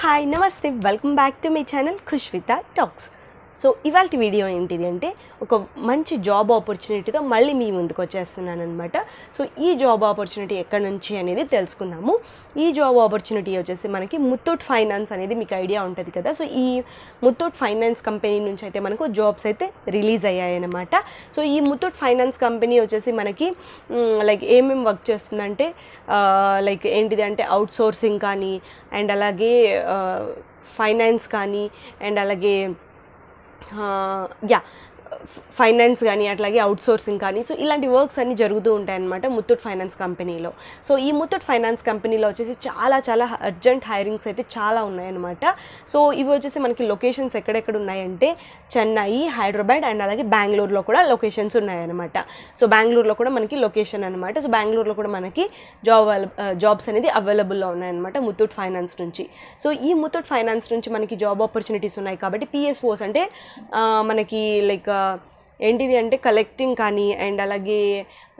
hi namaste welcome back to my channel Khushvita talks so ఇవాళ video ఏంటిది అంటే ఒక మంచి జాబ్ ఆపర్చునిటీతో మళ్ళీ మీ ముందుకు వచ్చేస్తున్నాను అనమాట సో ఈ జాబ్ ఆపర్చునిటీ ఎక్కడి నుంచి అనేది తెలుసుకుందాము ఈ జాబ్ ఆపర్చునిటీ వచ్చేసి మనకి ముత్తూట్ ఫైనాన్స్ అనేది మీకు ఐడియా ఉంటుంది కదా సో ఈ ముత్తూట్ ఫైనాన్స్ కంపెనీ నుంచి అయితే మనకు జాబ్స్ అయితే రిలీజ్ అయ్యాయన్నమాట సో ఈ ముత్తూట్ ఫైనాన్స్ కంపెనీ వచ్చేసి మనకి లైక్ ఏమేమి వర్క్ చేస్తుందంటే లైక్ ఏంటిది అంటే అవుట్ సోర్సింగ్ కానీ అండ్ అలాగే ఫైనాన్స్ కానీ అండ్ అలాగే uh, yeah ఫైనాన్స్ కానీ అట్లాగే అవుట్ సోర్సింగ్ కానీ సో ఇలాంటి వర్క్స్ అన్నీ జరుగుతూ ఉంటాయన్నమాట ముత్తూట్ ఫైనాన్స్ కంపెనీలో సో ఈ ముత్తూట్ ఫైనాన్స్ కంపెనీలో వచ్చేసి చాలా చాలా అర్జెంట్ హైరింగ్స్ అయితే చాలా ఉన్నాయన్నమాట సో ఇవి వచ్చేసి మనకి లొకేషన్స్ ఎక్కడెక్కడ ఉన్నాయంటే చెన్నై హైదరాబాద్ అండ్ అలాగే బెంగళూరులో కూడా లొకేషన్స్ ఉన్నాయన్నమాట సో బెంగళూరులో కూడా మనకి లొకేషన్ అనమాట సో బెంగళూరులో కూడా మనకి జాబ్ జాబ్స్ అనేది అవైలబుల్లో ఉన్నాయన్నమాట ముత్తూట్ ఫైనాన్స్ నుంచి సో ఈ ముత్తూట్ ఫైనాన్స్ నుంచి మనకి జాబ్ ఆపర్చునిటీస్ ఉన్నాయి కాబట్టి పిఎస్ఓస్ అంటే మనకి లైక్ ఏంటిది అంటే కలెక్టింగ్ కానీ అండ్ అలాగే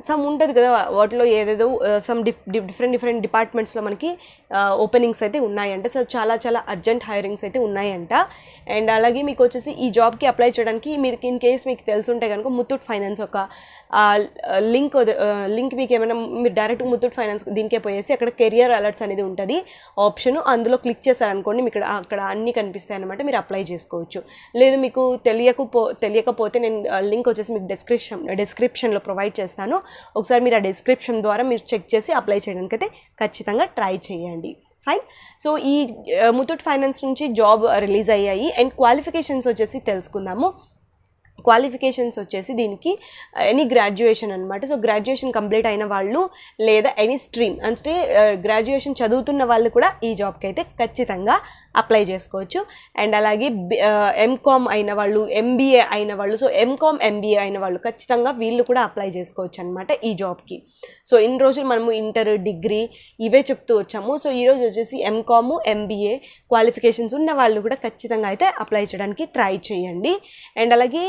సమ్ ఉంటుంది కదా వాటిలో ఏదేదో సమ్ డిఫరెంట్ డిఫరెంట్ డిపార్ట్మెంట్స్లో మనకి ఓపెనింగ్స్ అయితే ఉన్నాయంట సో చాలా చాలా అర్జెంట్ హైరింగ్స్ అయితే ఉన్నాయంట అండ్ అలాగే మీకు వచ్చేసి ఈ జాబ్కి అప్లై చేయడానికి మీరు ఇన్ కేస్ మీకు తెలుసుంటే కనుక ముత్తూట్ ఫైనాన్స్ ఒక లింక్ లింక్ మీకు ఏమైనా మీరు డైరెక్ట్ ముత్తూట్ ఫైనాన్స్ దీనికే పోయేసి అక్కడ కెరియర్ అలర్ట్స్ అనేది ఉంటుంది ఆప్షన్ అందులో క్లిక్ చేస్తారనుకోండి మీకు అక్కడ అన్నీ కనిపిస్తాయి అనమాట మీరు అప్లై చేసుకోవచ్చు లేదు మీకు తెలియకపో తెలియకపోతే నేను లింక్ వచ్చేసి మీకు డిస్క్రిప్షన్ డిస్క్రిప్షన్లో ప్రొవైడ్ చేస్తాను ఒకసారి మీరు ఆ డిస్క్రిప్షన్ ద్వారా మీరు చెక్ చేసి అప్లై చేయడానికి అయితే ఖచ్చితంగా ట్రై చేయండి ఫైన్ సో ఈ ముతూట్ uh, ఫైనాన్స్ నుంచి జాబ్ రిలీజ్ అయ్యాయి అండ్ క్వాలిఫికేషన్స్ వచ్చేసి తెలుసుకుందాము క్వాలిఫికేషన్స్ వచ్చేసి దీనికి ఎనీ గ్రాడ్యుయేషన్ అనమాట సో గ్రాడ్యుయేషన్ కంప్లీట్ అయిన వాళ్ళు లేదా ఎనీ స్ట్రీమ్ అంటే గ్రాడ్యుయేషన్ uh, చదువుతున్న వాళ్ళు కూడా ఈ జాబ్కి అయితే ఖచ్చితంగా అప్లై చేసుకోవచ్చు అండ్ అలాగే ఎంకామ్ uh, అయిన వాళ్ళు ఎంబీఏ అయిన వాళ్ళు సో ఎంకామ్ ఎంబీఏ అయిన వాళ్ళు ఖచ్చితంగా వీళ్ళు కూడా అప్లై చేసుకోవచ్చు అనమాట ఈ జాబ్కి సో ఇన్ని రోజులు మనము ఇంటర్ డిగ్రీ ఇవే చెప్తూ వచ్చాము సో ఈరోజు వచ్చేసి ఎంకామ్ ఎంబీఏ క్వాలిఫికేషన్స్ ఉన్న వాళ్ళు కూడా ఖచ్చితంగా అయితే అప్లై చేయడానికి ట్రై చేయండి అండ్ అలాగే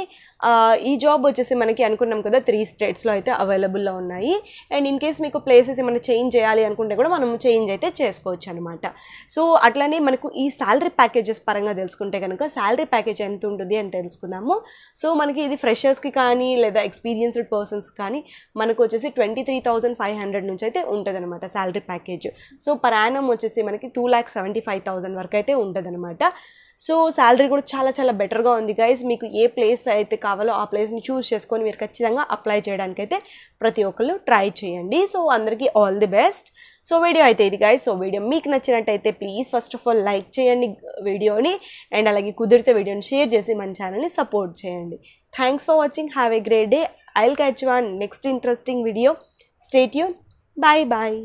ఈ జాబ్ వచ్చేసి మనకి అనుకున్నాం కదా త్రీ స్టేట్స్లో అయితే అవైలబుల్లో ఉన్నాయి అండ్ ఇన్ కేస్ మీకు ప్లేసెస్ ఏమైనా చేంజ్ చేయాలి అనుకుంటే కూడా మనం చేంజ్ అయితే చేసుకోవచ్చు అనమాట సో అట్లానే మనకు ఈ శాలరీ ప్యాకేజెస్ పరంగా తెలుసుకుంటే కనుక శాలరీ ప్యాకేజ్ ఎంత ఉంటుంది అని తెలుసుకుందాము సో మనకి ఇది ఫ్రెషర్స్కి కానీ లేదా ఎక్స్పీరియన్స్డ్ పర్సన్స్ కానీ మనకు వచ్చేసి twenty three thousand five hundred నుంచి అయితే ఉంటుందన్నమాట శాలరీ ప్యాకేజ్ సో పరాణం వచ్చేసి మనకి two lakh seventy five thousand వరకు అయితే అనమాట సో శాలరీ కూడా చాలా చాలా బెటర్గా ఉంది గైస్ మీకు ఏ ప్లేస్ అయితే కావాలో ఆ ప్లేస్ని చూస్ చేసుకొని మీరు ఖచ్చితంగా అప్లై చేయడానికి అయితే ప్రతి ఒక్కళ్ళు ట్రై చేయండి సో అందరికీ all the best so video అయితే ఇది గాయ సో వీడియో మీకు నచ్చినట్టయితే please first of all like చేయండి వీడియోని అండ్ అలాగే కుదిరితే వీడియోని షేర్ చేసి మన ఛానల్ని సపోర్ట్ చేయండి thanks for watching have a great day I will catch one next interesting video stay యూన్ బాయ్ బాయ్